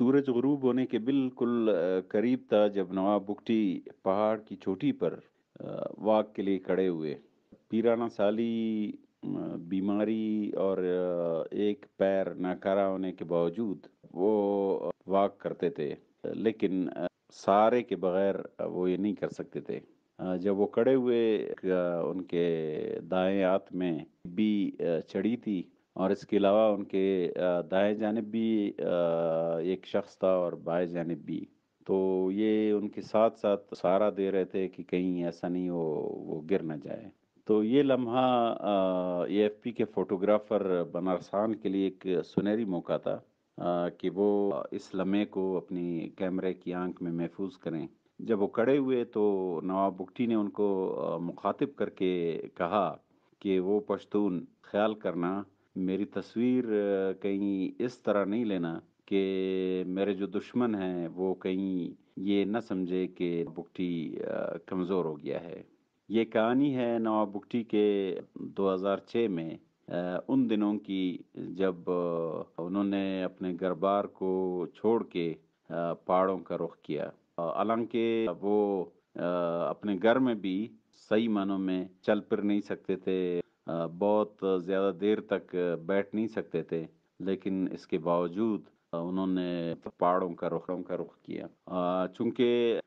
سورج غروب ہونے کے بالکل قریب تھا جب نواب بکٹی پہاڑ کی چوٹی پر واک کے لیے کڑے ہوئے پیرانہ سالی بیماری اور ایک پیر ناکارا ہونے کے باوجود وہ واک کرتے تھے لیکن سارے کے بغیر وہ یہ نہیں کر سکتے تھے جب وہ کڑے ہوئے ان کے دائیں ہاتھ میں بی چڑی تھی اور اس کے علاوہ ان کے دائیں جانب بھی ایک شخص تھا اور بائیں جانب بھی تو یہ ان کے ساتھ ساتھ سہارا دے رہے تھے کہ کہیں ایسا نہیں ہو وہ گر نہ جائے تو یہ لمحہ اے ایف پی کے فوٹوگرافر بنارسان کے لیے ایک سنہری موقع تھا کہ وہ اس لمحے کو اپنی کیمرے کی آنکھ میں محفوظ کریں جب وہ کڑے ہوئے تو نواب بگٹی نے ان کو مخاطب کر کے کہا کہ وہ پشتون خیال کرنا میری تصویر کہیں اس طرح نہیں لینا کہ میرے جو دشمن ہیں وہ کہیں یہ نہ سمجھے کہ بکٹی کمزور ہو گیا ہے یہ کہانی ہے نواب بکٹی کے دو ہزار چھ میں ان دنوں کی جب انہوں نے اپنے گربار کو چھوڑ کے پہاڑوں کا رخ کیا حالانکہ وہ اپنے گھر میں بھی صحیح معنوں میں چل پھر نہیں سکتے تھے بہت زیادہ دیر تک بیٹھ نہیں سکتے تھے لیکن اس کے باوجود انہوں نے پہاڑوں کا رخوں کا رخ کیا چونکہ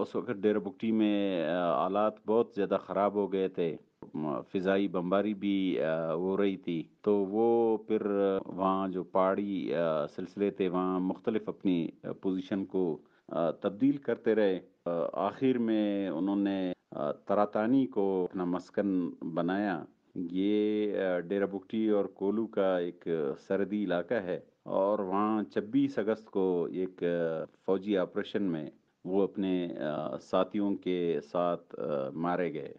اس وقت ڈیرا بکٹی میں آلات بہت زیادہ خراب ہو گئے تھے فضائی بمباری بھی ہو رہی تھی تو وہ پھر وہاں جو پہاڑی سلسلے تھے وہاں مختلف اپنی پوزیشن کو تبدیل کرتے رہے آخر میں انہوں نے تراتانی کو اپنا مسکن بنایا یہ بکٹی اور کولو کا ایک سردی علاقہ ہے اور وہاں چھبیس اگست کو ایک فوجی آپریشن میں وہ اپنے ساتھیوں کے ساتھ مارے گئے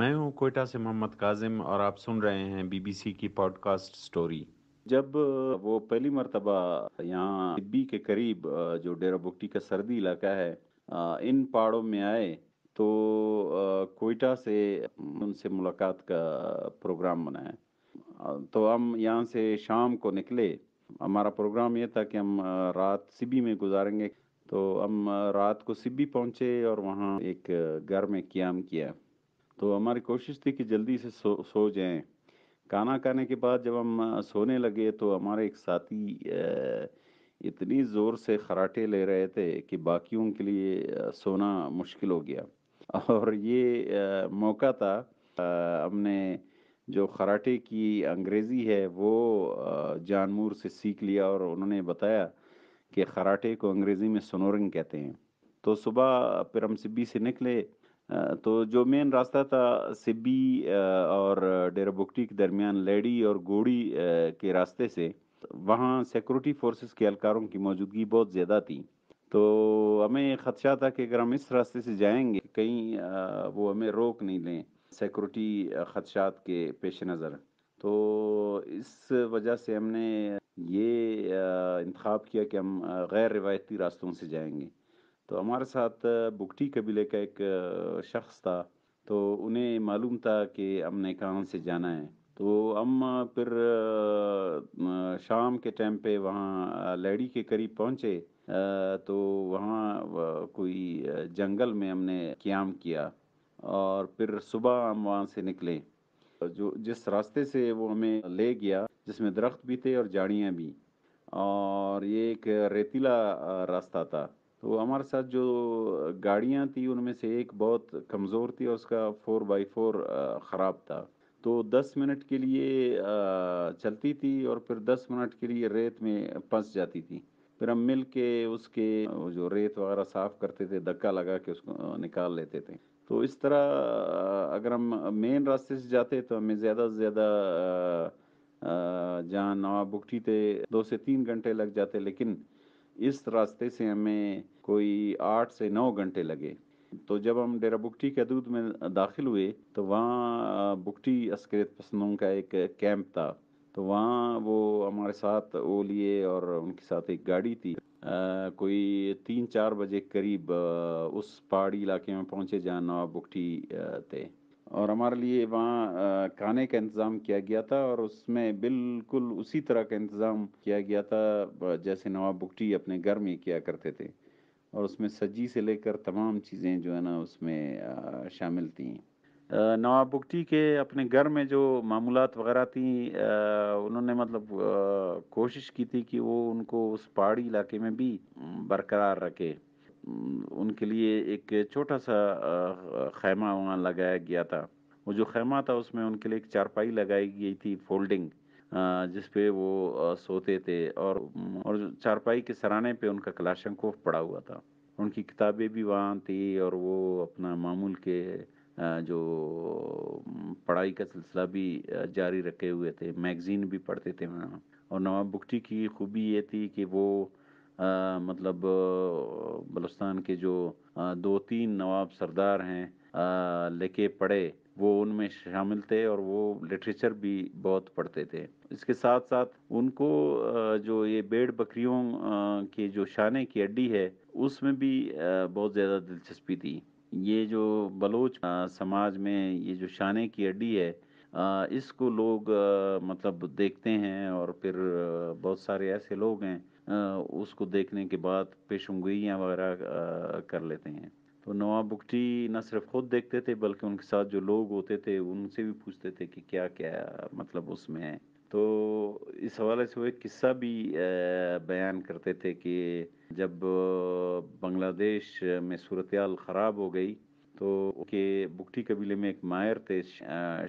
میں ہوں کوئٹہ سے محمد کاظم اور آپ سن رہے ہیں بی بی سی کی پوڈ کاسٹ اسٹوری جب وہ پہلی مرتبہ یہاں طبی کے قریب جو بکٹی کا سردی علاقہ ہے ان پہاڑوں میں آئے تو کوئٹہ سے ان سے ملاقات کا پروگرام بنایا تو ہم یہاں سے شام کو نکلے ہمارا پروگرام یہ تھا کہ ہم رات سبی میں گزاریں گے تو ہم رات کو سبی پہنچے اور وہاں ایک گھر میں قیام کیا تو ہماری کوشش تھی کہ جلدی سے سو سو جائیں کانا کھانے کے بعد جب ہم سونے لگے تو ہمارے ایک ساتھی اتنی زور سے خراٹے لے رہے تھے کہ باقیوں کے لیے سونا مشکل ہو گیا اور یہ موقع تھا ہم نے جو خراٹے کی انگریزی ہے وہ جان مور سے سیکھ لیا اور انہوں نے بتایا کہ خراٹے کو انگریزی میں سنورنگ کہتے ہیں تو صبح پھر ہم سبی سے نکلے تو جو مین راستہ تھا سبی اور ڈیرا بکٹی کے درمیان لیڈی اور گوڑی کے راستے سے وہاں سیکورٹی فورسز کے اہلکاروں کی موجودگی بہت زیادہ تھی تو ہمیں یہ خدشہ تھا کہ اگر ہم اس راستے سے جائیں گے کہیں وہ ہمیں روک نہیں لیں سیکورٹی خدشات کے پیش نظر تو اس وجہ سے ہم نے یہ انتخاب کیا کہ ہم غیر روایتی راستوں سے جائیں گے تو ہمارے ساتھ بکٹی قبیلے کا ایک شخص تھا تو انہیں معلوم تھا کہ ہم نے کہاں سے جانا ہے تو ہم پھر شام کے ٹائم پہ وہاں لیڈی کے قریب پہنچے تو وہاں کوئی جنگل میں ہم نے قیام کیا اور پھر صبح ہم وہاں سے نکلے جو جس راستے سے وہ ہمیں لے گیا جس میں درخت بھی تھے اور جاڑیاں بھی اور یہ ایک ریتیلا راستہ تھا تو ہمارے ساتھ جو گاڑیاں تھیں ان میں سے ایک بہت کمزور تھی اور اس کا فور بائی فور خراب تھا تو دس منٹ کے لیے چلتی تھی اور پھر دس منٹ کے لیے ریت میں پھنس جاتی تھی پھر ہم مل کے اس کے جو ریت وغیرہ صاف کرتے تھے دھکا لگا کے اس کو نکال لیتے تھے تو اس طرح اگر ہم مین راستے سے جاتے تو ہمیں زیادہ سے زیادہ جہاں نواب نوابٹی تھے دو سے تین گھنٹے لگ جاتے لیکن اس راستے سے ہمیں کوئی آٹھ سے نو گھنٹے لگے تو جب ہم ڈیرا بکٹی کے حدود میں داخل ہوئے تو وہاں بکٹی عسکریت پسندوں کا ایک کیمپ تھا تو وہاں وہ ہمارے ساتھ او لیے اور ان کے ساتھ ایک گاڑی تھی کوئی تین چار بجے قریب اس پہاڑی علاقے میں پہنچے جہاں نواب بکٹی تھے اور ہمارے لیے وہاں کھانے کا انتظام کیا گیا تھا اور اس میں بالکل اسی طرح کا انتظام کیا گیا تھا جیسے نواب بکٹی اپنے گھر میں کیا کرتے تھے اور اس میں سجی سے لے کر تمام چیزیں جو ہے نا اس میں شامل تھیں نواب بگٹی کے اپنے گھر میں جو معمولات وغیرہ تھیں انہوں نے مطلب کوشش کی تھی کہ وہ ان کو اس پہاڑی علاقے میں بھی برقرار رکھے ان کے لیے ایک چھوٹا سا خیمہ وہاں لگایا گیا تھا وہ جو خیمہ تھا اس میں ان کے لیے ایک چارپائی لگائی گئی تھی فولڈنگ جس پہ وہ سوتے تھے اور اور چارپائی کے سرانے پہ ان کا کلاشنکوف پڑا ہوا تھا ان کی کتابیں بھی وہاں تھی اور وہ اپنا معمول کے جو پڑھائی کا سلسلہ بھی جاری رکھے ہوئے تھے میگزین بھی پڑھتے تھے وہاں اور نواب بکٹی کی خوبی یہ تھی کہ وہ مطلب بلوستان کے جو دو تین نواب سردار ہیں لے کے پڑھے وہ ان میں شامل تھے اور وہ لٹریچر بھی بہت پڑھتے تھے اس کے ساتھ ساتھ ان کو جو یہ بیڑ بکریوں کے جو شانے کی اڈی ہے اس میں بھی بہت زیادہ دلچسپی تھی یہ جو بلوچ سماج میں یہ جو شانے کی اڈی ہے اس کو لوگ مطلب دیکھتے ہیں اور پھر بہت سارے ایسے لوگ ہیں اس کو دیکھنے کے بعد پیشنگوئیاں وغیرہ کر لیتے ہیں تو نواب بکٹی نہ صرف خود دیکھتے تھے بلکہ ان کے ساتھ جو لوگ ہوتے تھے ان سے بھی پوچھتے تھے کہ کیا کیا مطلب اس میں ہے تو اس حوالے سے وہ ایک قصہ بھی بیان کرتے تھے کہ جب بنگلہ دیش میں صورتحال خراب ہو گئی تو کہ بکٹی قبیلے میں ایک ماہر تھے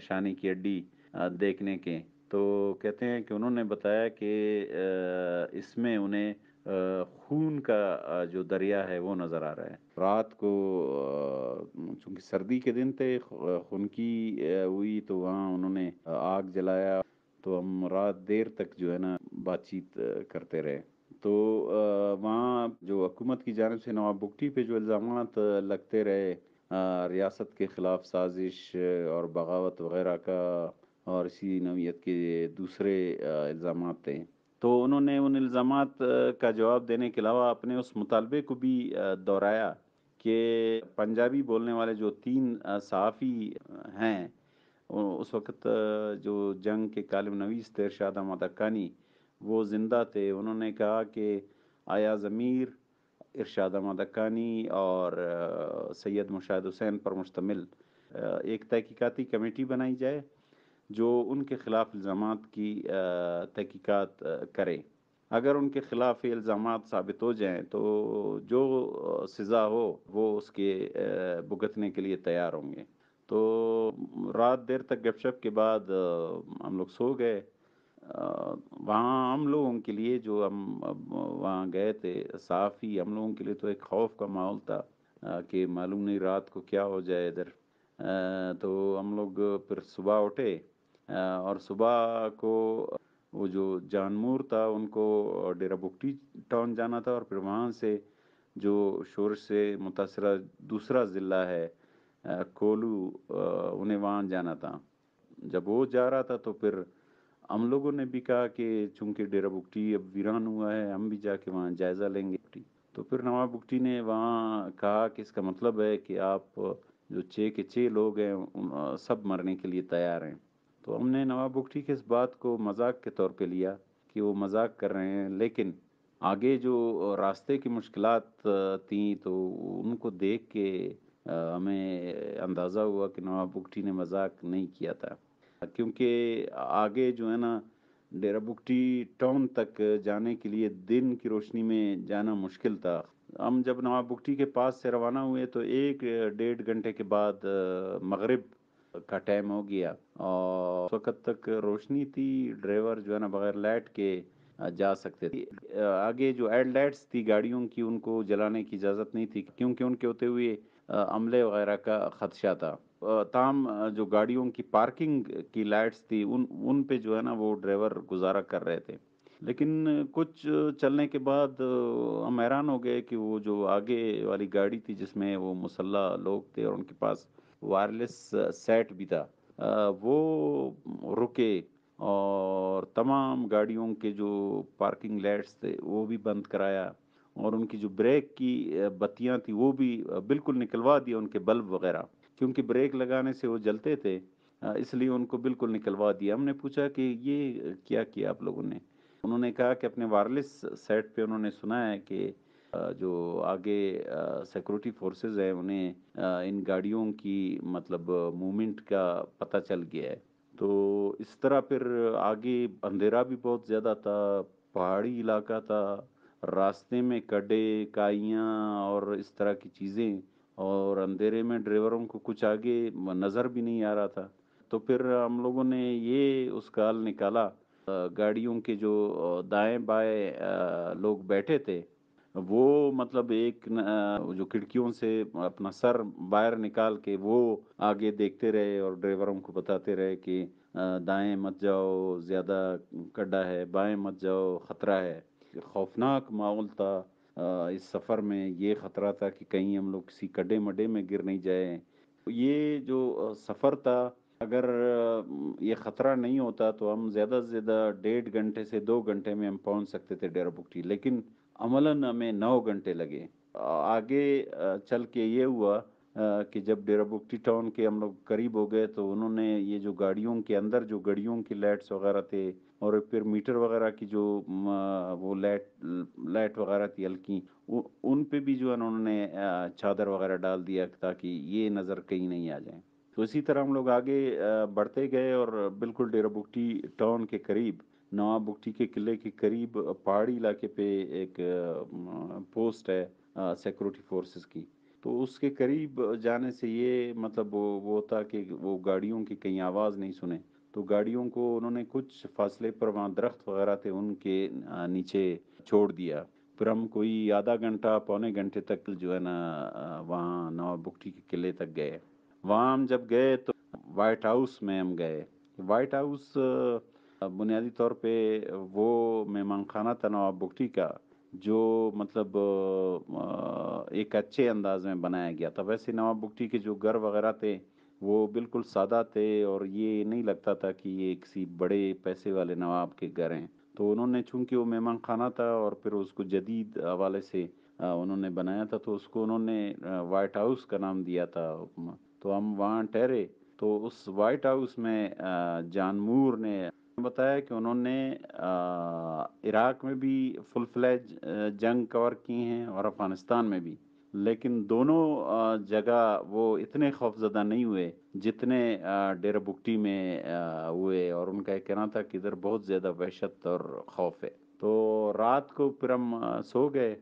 شانی کی اڈی دیکھنے کے تو کہتے ہیں کہ انہوں نے بتایا کہ اس میں انہیں خون کا جو دریا ہے وہ نظر آ رہا ہے رات کو چونکہ سردی کے دن تھے خون کی ہوئی تو وہاں انہوں نے آگ جلایا تو ہم رات دیر تک جو ہے نا بات چیت کرتے رہے تو وہاں جو حکومت کی جانب سے نواب بکٹی پہ جو الزامات لگتے رہے ریاست کے خلاف سازش اور بغاوت وغیرہ کا اور اسی نوعیت کے دوسرے الزامات تھے تو انہوں نے ان الزامات کا جواب دینے کے علاوہ اپنے اس مطالبے کو بھی دہرایا کہ پنجابی بولنے والے جو تین صحافی ہیں اس وقت جو جنگ کے کالم نویس تھے ارشاد احمد اکانی وہ زندہ تھے انہوں نے کہا کہ آیا ضمیر ارشاد احمد اکانی اور سید مشاہد حسین پر مشتمل ایک تحقیقاتی کمیٹی بنائی جائے جو ان کے خلاف الزامات کی تحقیقات کرے اگر ان کے خلاف یہ الزامات ثابت ہو جائیں تو جو سزا ہو وہ اس کے بھگتنے کے لیے تیار ہوں گے تو رات دیر تک گپ شپ کے بعد ہم لوگ سو گئے وہاں ہم لوگوں کے لیے جو ہم وہاں گئے تھے صافی ہم لوگوں کے لیے تو ایک خوف کا ماحول تھا کہ معلوم نہیں رات کو کیا ہو جائے ادھر تو ہم لوگ پھر صبح اٹھے اور صبح کو وہ جو جانمور تھا ان کو ڈیرا بکٹی ٹاؤن جانا تھا اور پھر وہاں سے جو شورش سے متاثرہ دوسرا ضلع ہے کولو انہیں وہاں جانا تھا جب وہ جا رہا تھا تو پھر ہم لوگوں نے بھی کہا کہ چونکہ ڈیرا بکٹی اب ویران ہوا ہے ہم بھی جا کے وہاں جائزہ لیں گے تو پھر نواب بکٹی نے وہاں کہا کہ اس کا مطلب ہے کہ آپ جو چھ کے چھ لوگ ہیں سب مرنے کے لیے تیار ہیں تو ہم نے نواب بکٹی کے اس بات کو مذاق کے طور پہ لیا کہ وہ مذاق کر رہے ہیں لیکن آگے جو راستے کی مشکلات تھیں تو ان کو دیکھ کے ہمیں اندازہ ہوا کہ نواب بکٹی نے مذاق نہیں کیا تھا کیونکہ آگے جو ہے نا ڈیرا بکٹی ٹاؤن تک جانے کے لیے دن کی روشنی میں جانا مشکل تھا ہم جب نواب بکٹی کے پاس سے روانہ ہوئے تو ایک ڈیڑھ گھنٹے کے بعد مغرب کا ٹائم ہو گیا اور اس وقت تک روشنی تھی ڈرائیور جو ہے نا بغیر لائٹ کے جا سکتے تھے آگے جو ایڈ لائٹس تھی گاڑیوں کی ان کو جلانے کی اجازت نہیں تھی کیونکہ ان کے ہوتے ہوئے عملے وغیرہ کا خدشہ تھا تام جو گاڑیوں کی پارکنگ کی لائٹس تھی ان پہ جو ہے نا وہ ڈرائیور گزارا کر رہے تھے لیکن کچھ چلنے کے بعد ہم حیران ہو گئے کہ وہ جو آگے والی گاڑی تھی جس میں وہ مسلح لوگ تھے اور ان کے پاس وائرلیس سیٹ بھی تھا وہ رکے اور تمام گاڑیوں کے جو پارکنگ لائٹس تھے وہ بھی بند کرایا اور ان کی جو بریک کی بتیاں تھیں وہ بھی بالکل نکلوا دیا ان کے بلب وغیرہ کیونکہ بریک لگانے سے وہ جلتے تھے اس لیے ان کو بالکل نکلوا دیا ہم نے پوچھا کہ یہ کیا کیا آپ لوگوں نے انہوں نے کہا کہ اپنے وائرلیس سیٹ پہ انہوں نے سنا ہے کہ جو آگے سیکورٹی فورسز ہیں انہیں ان گاڑیوں کی مطلب مومنٹ کا پتہ چل گیا ہے تو اس طرح پھر آگے اندھیرا بھی بہت زیادہ تھا پہاڑی علاقہ تھا راستے میں کڈے کائیاں اور اس طرح کی چیزیں اور اندھیرے میں ڈرائیوروں کو کچھ آگے نظر بھی نہیں آ رہا تھا تو پھر ہم لوگوں نے یہ اس کا حال نکالا گاڑیوں کے جو دائیں بائیں لوگ بیٹھے تھے وہ مطلب ایک جو کھڑکیوں سے اپنا سر باہر نکال کے وہ آگے دیکھتے رہے اور ڈرائیوروں کو بتاتے رہے کہ دائیں مت جاؤ زیادہ کڈا ہے بائیں مت جاؤ خطرہ ہے خوفناک ماحول تھا اس سفر میں یہ خطرہ تھا کہ کہیں ہم لوگ کسی کڈے مڈے میں گر نہیں جائیں یہ جو سفر تھا اگر یہ خطرہ نہیں ہوتا تو ہم زیادہ سے زیادہ ڈیڑھ گھنٹے سے دو گھنٹے میں ہم پہنچ سکتے تھے ڈیرا بکٹی لیکن عملاً ہمیں نو گھنٹے لگے آگے چل کے یہ ہوا کہ جب ڈیرا بکٹی ٹاؤن کے ہم لوگ قریب ہو گئے تو انہوں نے یہ جو گاڑیوں کے اندر جو گڑیوں کی لائٹس وغیرہ تھے اور پھر میٹر وغیرہ کی جو وہ لیٹ لائٹ وغیرہ تھی ہلکی ان پہ بھی جو انہوں نے چادر وغیرہ ڈال دیا تاکہ یہ نظر کہیں نہیں آ جائیں تو اسی طرح ہم لوگ آگے بڑھتے گئے اور بالکل ڈیرا بکٹی ٹاؤن کے قریب نواب بکٹی کے قلعے کے قریب پہاڑی علاقے پہ ایک پوسٹ ہے سیکورٹی فورسز کی تو اس کے قریب جانے سے یہ مطلب وہ ہوتا کہ وہ گاڑیوں کی کہیں آواز نہیں سنیں تو گاڑیوں کو انہوں نے کچھ فاصلے پر وہاں درخت وغیرہ تھے ان کے نیچے چھوڑ دیا پھر ہم کوئی آدھا گھنٹہ پونے گھنٹے تک جو ہے نا وہاں نواب بکٹی کے قلعے تک گئے وہاں ہم جب گئے تو وائٹ ہاؤس میں ہم گئے وائٹ ہاؤس بنیادی طور پہ وہ مہمان خانہ تھا نواب بکٹی کا جو مطلب ایک اچھے انداز میں بنایا گیا تھا ویسے نواب بکٹی کے جو گھر وغیرہ تھے وہ بالکل سادہ تھے اور یہ نہیں لگتا تھا کہ یہ کسی بڑے پیسے والے نواب کے گھر ہیں تو انہوں نے چونکہ وہ مہمان خانہ تھا اور پھر اس کو جدید حوالے سے انہوں نے بنایا تھا تو اس کو انہوں نے وائٹ ہاؤس کا نام دیا تھا تو ہم وہاں ٹھہرے تو اس وائٹ ہاؤس میں جان مور نے بتایا کہ انہوں نے عراق میں بھی فل فلیج جنگ کور کی ہیں اور افغانستان میں بھی لیکن دونوں جگہ وہ اتنے خوف زدہ نہیں ہوئے جتنے ڈیرا بکٹی میں ہوئے اور ان کا یہ کہنا تھا کہ ادھر بہت زیادہ وحشت اور خوف ہے تو رات کو پھر ہم سو گئے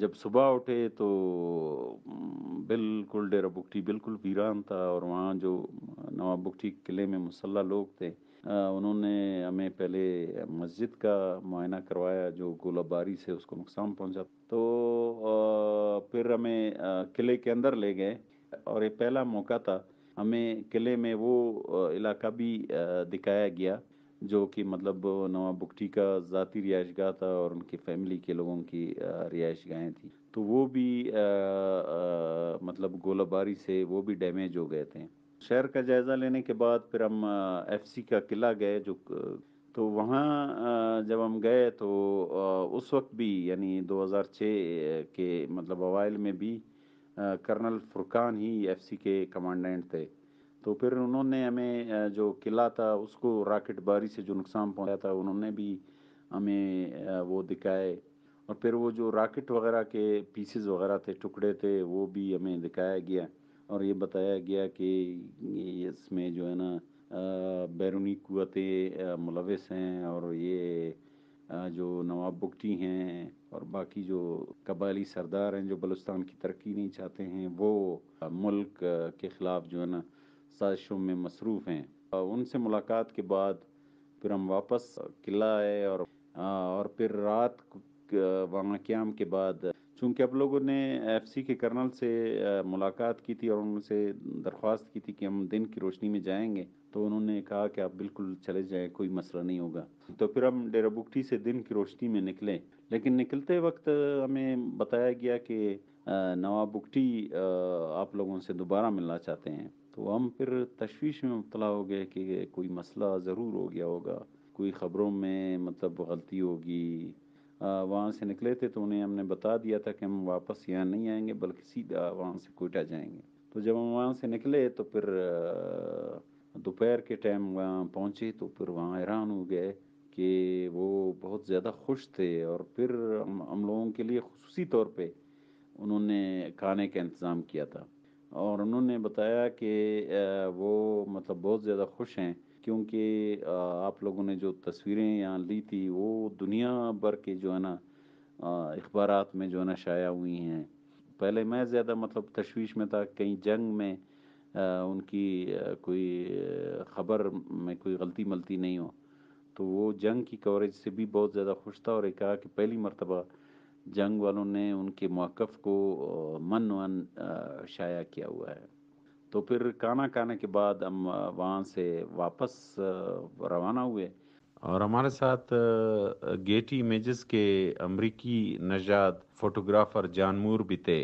جب صبح اٹھے تو بالکل ڈیرا بکٹی بالکل ویران تھا اور وہاں جو بکٹی قلعے میں مسلح لوگ تھے انہوں نے ہمیں پہلے مسجد کا معائنہ کروایا جو گولہ باری سے اس کو نقصان پہنچا تو پھر ہمیں قلعے کے اندر لے گئے اور یہ پہلا موقع تھا ہمیں قلعے میں وہ علاقہ بھی دکھایا گیا جو کہ مطلب نواب بکٹی کا ذاتی رہائش گاہ تھا اور ان کی فیملی کے لوگوں کی رہائش گاہیں تھیں تو وہ بھی مطلب گولہ باری سے وہ بھی ڈیمیج ہو گئے تھے شہر کا جائزہ لینے کے بعد پھر ہم ایف سی کا قلعہ گئے جو تو وہاں جب ہم گئے تو اس وقت بھی یعنی دو ہزار چھ کے مطلب اوائل میں بھی کرنل فرقان ہی ایف سی کے کمانڈینٹ تھے تو پھر انہوں نے ہمیں جو قلعہ تھا اس کو راکٹ باری سے جو نقصان پہنچایا تھا انہوں نے بھی ہمیں وہ دکھائے اور پھر وہ جو راکٹ وغیرہ کے پیسز وغیرہ تھے ٹکڑے تھے وہ بھی ہمیں دکھایا گیا اور یہ بتایا گیا کہ اس میں جو ہے نا بیرونی قوتیں ملوث ہیں اور یہ جو نواب بگٹی ہیں اور باقی جو قبائلی سردار ہیں جو بلوستان کی ترقی نہیں چاہتے ہیں وہ ملک کے خلاف جو ہے نا سازشوں میں مصروف ہیں ان سے ملاقات کے بعد پھر ہم واپس قلعہ آئے اور پھر رات وہاں قیام کے بعد چونکہ اب لوگوں نے ایف سی کے کرنل سے ملاقات کی تھی اور ان سے درخواست کی تھی کہ ہم دن کی روشنی میں جائیں گے تو انہوں نے کہا کہ آپ بالکل چلے جائیں کوئی مسئلہ نہیں ہوگا تو پھر ہم ڈیرا بکٹی سے دن کی روشنی میں نکلے لیکن نکلتے وقت ہمیں بتایا گیا کہ نواب بکٹی آپ لوگوں سے دوبارہ ملنا چاہتے ہیں تو ہم پھر تشویش میں مبتلا ہو گئے کہ کوئی مسئلہ ضرور ہو گیا ہوگا کوئی خبروں میں مطلب غلطی ہوگی وہاں سے نکلے تھے تو انہیں ہم نے بتا دیا تھا کہ ہم واپس یہاں نہیں آئیں گے بلکہ سیدھا وہاں سے کوئٹہ جائیں گے تو جب ہم وہاں سے نکلے تو پھر دوپہر کے ٹائم وہاں پہنچے تو پھر وہاں حیران ہو گئے کہ وہ بہت زیادہ خوش تھے اور پھر ہم لوگوں کے لیے خصوصی طور پہ انہوں نے کھانے کا انتظام کیا تھا اور انہوں نے بتایا کہ وہ مطلب بہت زیادہ خوش ہیں کیونکہ آپ لوگوں نے جو تصویریں یہاں لی تھی وہ دنیا بھر کے جو ہے نا اخبارات میں جو ہے نا شائع ہوئی ہیں پہلے میں زیادہ مطلب تشویش میں تھا کہیں جنگ میں ان کی کوئی خبر میں کوئی غلطی ملتی نہیں ہو تو وہ جنگ کی کوریج سے بھی بہت زیادہ خوش تھا اور یہ کہا کہ پہلی مرتبہ جنگ والوں نے ان کے موقف کو من ون شائع کیا ہوا ہے تو پھر کانا کانے کے بعد ہم وہاں سے واپس روانہ ہوئے اور ہمارے ساتھ گیٹی امیجز کے امریکی نژاد فوٹوگرافر جان مور بھی تھے